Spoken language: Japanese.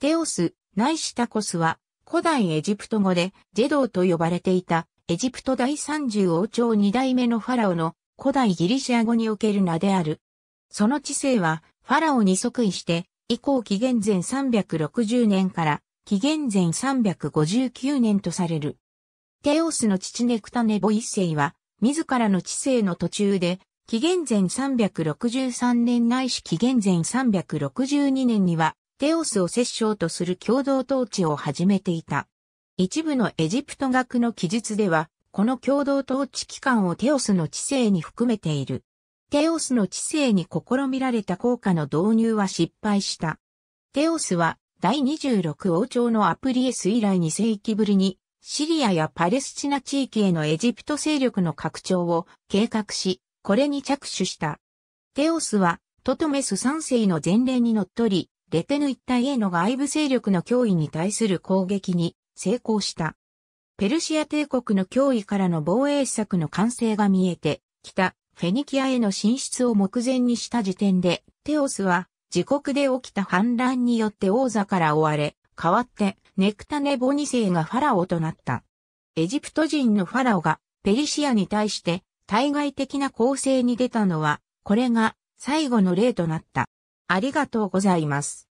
テオス、ないしタコスは、古代エジプト語で、ジェドーと呼ばれていた、エジプト第30王朝2代目のファラオの、古代ギリシア語における名である。その知性は、ファラオに即位して、以降紀元前360年から、紀元前359年とされる。テオスの父ネクタネボ一世は、自らの知性の途中で、紀元前363年ないし紀元前362年には、テオスを摂政とする共同統治を始めていた。一部のエジプト学の記述では、この共同統治機関をテオスの知性に含めている。テオスの知性に試みられた効果の導入は失敗した。テオスは第26王朝のアプリエス以来2世紀ぶりにシリアやパレスチナ地域へのエジプト勢力の拡張を計画し、これに着手した。テオスはトトメス3世の前例にのっとり、レテヌ一帯への外部勢力の脅威に対する攻撃に成功した。ペルシア帝国の脅威からの防衛施策の完成が見えてきたフェニキアへの進出を目前にした時点で、テオスは自国で起きた反乱によって王座から追われ、代わってネクタネボニ世がファラオとなった。エジプト人のファラオがペリシアに対して対外的な攻勢に出たのは、これが最後の例となった。ありがとうございます。